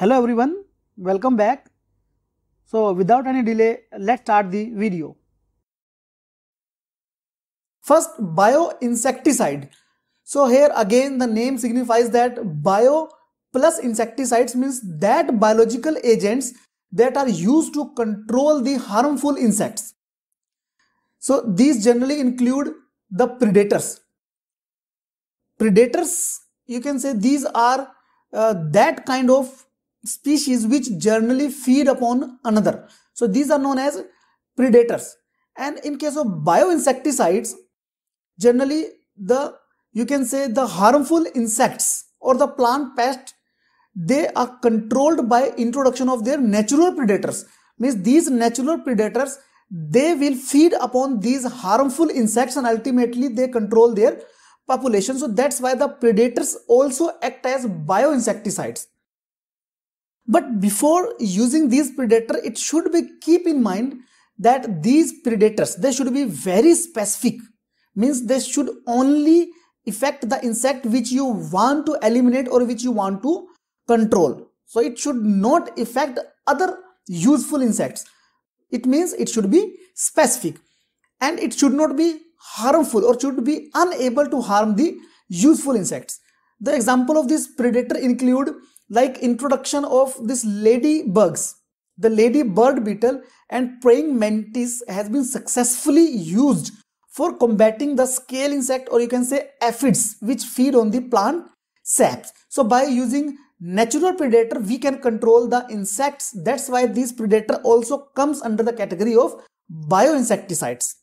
Hello everyone, welcome back. So without any delay, let's start the video. First, bioinsecticide. So here again the name signifies that bio plus insecticides means that biological agents that are used to control the harmful insects. So these generally include the predators. Predators, you can say these are uh, that kind of species which generally feed upon another. So these are known as predators. And in case of bioinsecticides, generally the you can say the harmful insects or the plant pests, they are controlled by introduction of their natural predators. Means these natural predators, they will feed upon these harmful insects and ultimately they control their population. So that's why the predators also act as bioinsecticides. But before using these predator, it should be keep in mind that these predators, they should be very specific. Means they should only affect the insect which you want to eliminate or which you want to control. So it should not affect other useful insects. It means it should be specific and it should not be harmful or should be unable to harm the useful insects. The example of this predator include like introduction of this ladybugs. The lady bird beetle and praying mantis has been successfully used for combating the scale insect or you can say aphids which feed on the plant saps. So by using natural predator we can control the insects that's why this predator also comes under the category of bioinsecticides.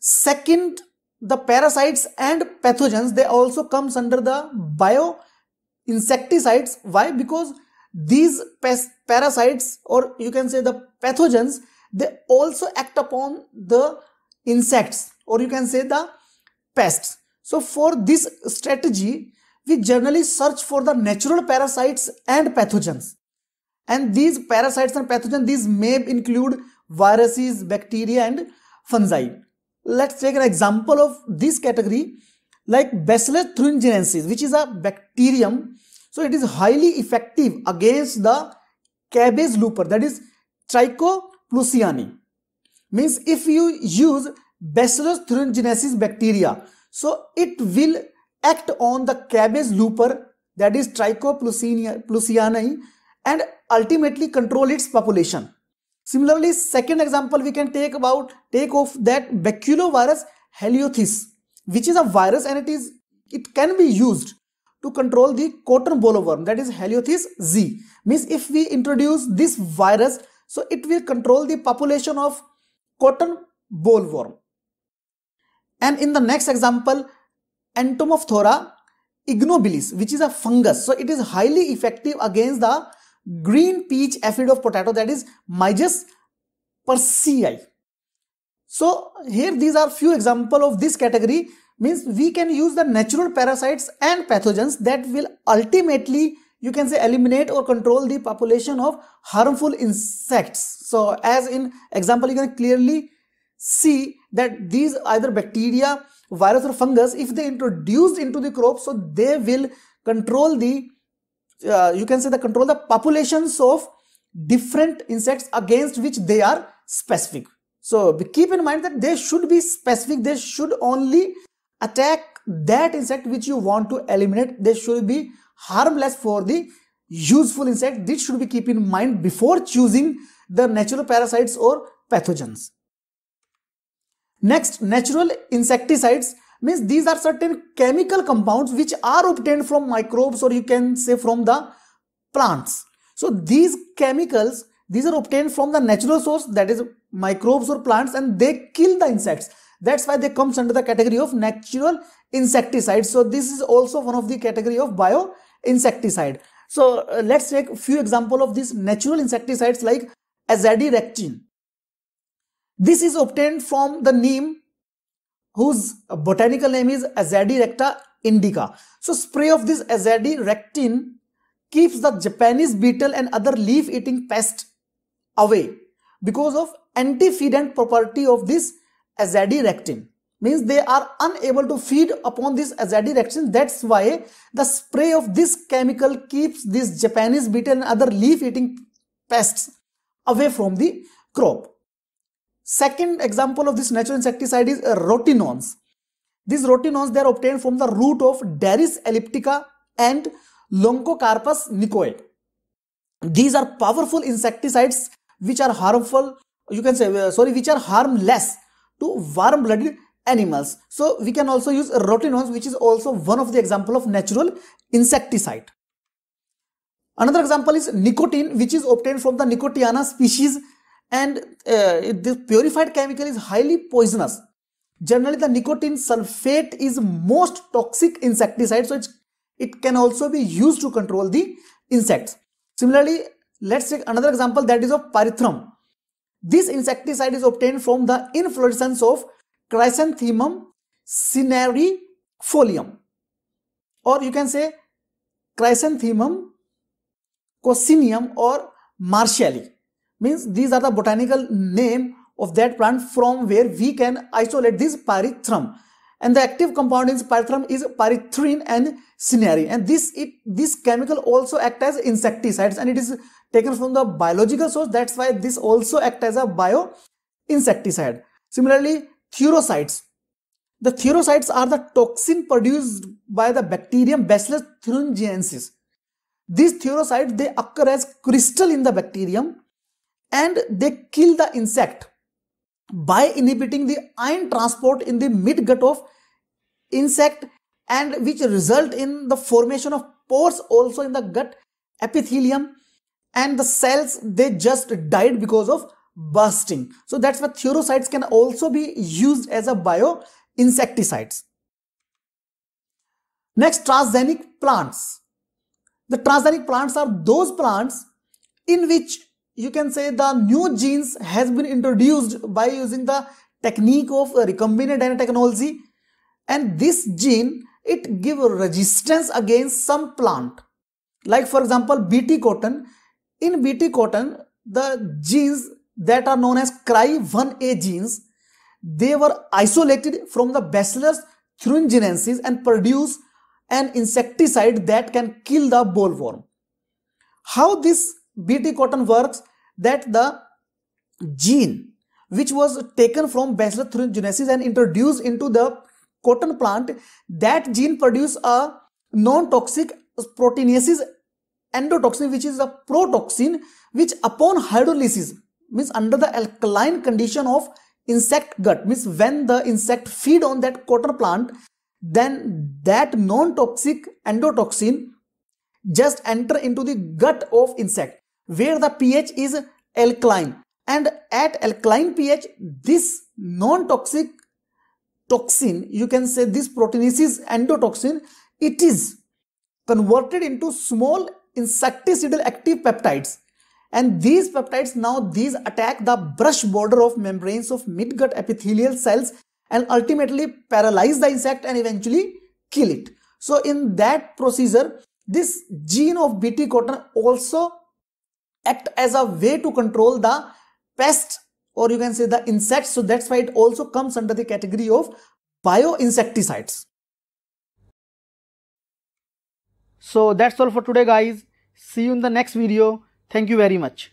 Second the parasites and pathogens they also comes under the bio insecticides. Why? Because these parasites or you can say the pathogens, they also act upon the insects or you can say the pests. So for this strategy, we generally search for the natural parasites and pathogens. And these parasites and pathogens, these may include viruses, bacteria and fungi. Let's take an example of this category like bacillus thuringiensis which is a bacterium so it is highly effective against the cabbage looper that is trichoplusiani means if you use bacillus thuringiensis bacteria so it will act on the cabbage looper that is trichoplusiani and ultimately control its population similarly second example we can take about take of that baculovirus heliothis which is a virus and it is it can be used to control the cotton bollworm that is Heliothis z means if we introduce this virus so it will control the population of cotton bollworm and in the next example entomophthora ignobilis which is a fungus so it is highly effective against the green peach aphid of potato that is myges persei so here these are few example of this category means we can use the natural parasites and pathogens that will ultimately you can say eliminate or control the population of harmful insects. So as in example you can clearly see that these either bacteria, virus or fungus if they introduced into the crop so they will control the uh, you can say the control the populations of different insects against which they are specific. So keep in mind that they should be specific. They should only attack that insect which you want to eliminate. They should be harmless for the useful insect. This should be keep in mind before choosing the natural parasites or pathogens. Next, natural insecticides means these are certain chemical compounds which are obtained from microbes or you can say from the plants. So these chemicals these are obtained from the natural source that is microbes or plants and they kill the insects. That's why they comes under the category of natural insecticide. So this is also one of the category of bio insecticide. So uh, let's take few example of these natural insecticides like azadirachtin. This is obtained from the neem whose botanical name is azadiracta indica. So spray of this Azadirachtin keeps the Japanese beetle and other leaf eating pest away because of antifeedant property of this azadiractin means they are unable to feed upon this azadiractin that's why the spray of this chemical keeps this japanese beetle and other leaf eating pests away from the crop second example of this natural insecticide is rotinones these rotinones they are obtained from the root of Daris elliptica and Loncocarpus nicoe. These are powerful insecticides which are harmful you can say uh, sorry which are harmless to warm-blooded animals so we can also use ones, which is also one of the example of natural insecticide another example is nicotine which is obtained from the nicotiana species and uh, this purified chemical is highly poisonous generally the nicotine sulfate is most toxic insecticide so it can also be used to control the insects similarly Let's take another example that is of pyrethrum. This insecticide is obtained from the inflorescence of Chrysanthemum cinerifolium or you can say Chrysanthemum coccineum or martiali means these are the botanical name of that plant from where we can isolate this pyrethrum and the active compound in pyrethrum is pyrethrin and cinerin and this it this chemical also act as insecticides and it is taken from the biological source. That's why this also act as a bio insecticide. Similarly, therocytes. The therocytes are the toxin produced by the bacterium Bacillus thuringiensis. These therocytes, they occur as crystal in the bacterium and they kill the insect by inhibiting the iron transport in the midgut of insect and which result in the formation of pores also in the gut epithelium and the cells they just died because of bursting. So that's why therocytes can also be used as a bio insecticides. Next, transgenic plants. The transgenic plants are those plants in which you can say the new genes has been introduced by using the technique of recombinant DNA technology and this gene it give resistance against some plant like for example bt cotton in BT cotton, the genes that are known as CRY1A genes, they were isolated from the Bacillus thuringiensis and produce an insecticide that can kill the bollworm. How this BT cotton works that the gene which was taken from Bacillus thuringiensis and introduced into the cotton plant, that gene produce a non-toxic proteinaceous endotoxin which is a protoxin which upon hydrolysis means under the alkaline condition of insect gut means when the insect feed on that cotton plant then that non-toxic endotoxin just enter into the gut of insect where the pH is alkaline and at alkaline pH this non-toxic toxin you can say this is endotoxin it is converted into small insecticidal active peptides and these peptides now these attack the brush border of membranes of midgut epithelial cells and ultimately paralyze the insect and eventually kill it. So in that procedure, this gene of Bt cotton also act as a way to control the pest or you can say the insects. So that's why it also comes under the category of bioinsecticides. So that's all for today guys. See you in the next video. Thank you very much.